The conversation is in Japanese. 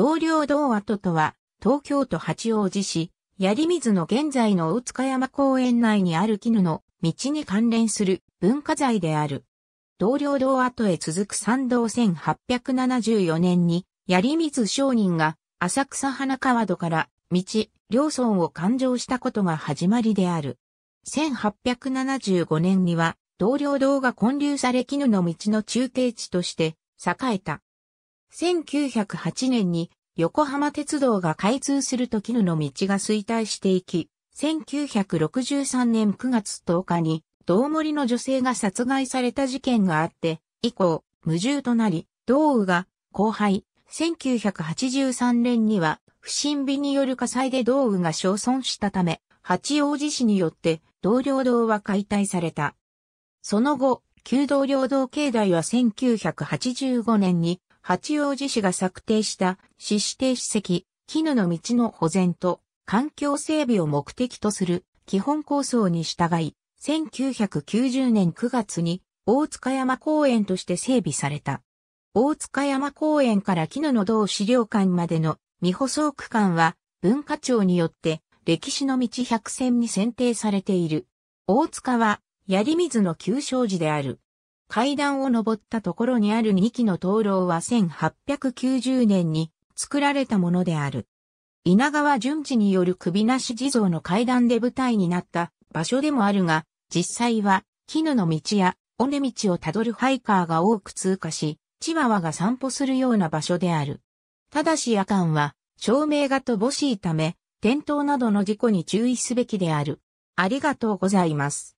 同僚同跡とは、東京都八王子市、槍水の現在の大塚山公園内にある絹の道に関連する文化財である。同僚道跡へ続く参道1874年に、槍水商人が浅草花川戸から道、両村を勘定したことが始まりである。1875年には、同僚道が建立され絹の道の中継地として栄えた。1908年に横浜鉄道が開通すると絹の道が衰退していき、1963年9月10日に道森の女性が殺害された事件があって、以降、無重となり、道雨が後輩、1983年には不審火による火災で道雨が焼損したため、八王子市によって道領道は解体された。その後、旧道領道境内は1985年に八王子市が策定した市指定史跡、絹の道の保全と環境整備を目的とする基本構想に従い、1990年9月に大塚山公園として整備された。大塚山公園から絹の道資料館までの未舗装区間は文化庁によって歴史の道百選に選定されている。大塚は槍水の旧勝寺である。階段を登ったところにある2機の灯籠は1890年に作られたものである。稲川淳地による首なし地蔵の階段で舞台になった場所でもあるが、実際は絹の道や尾根道をたどるハイカーが多く通過し、チワワが散歩するような場所である。ただし夜間は照明が乏しいため、転倒などの事故に注意すべきである。ありがとうございます。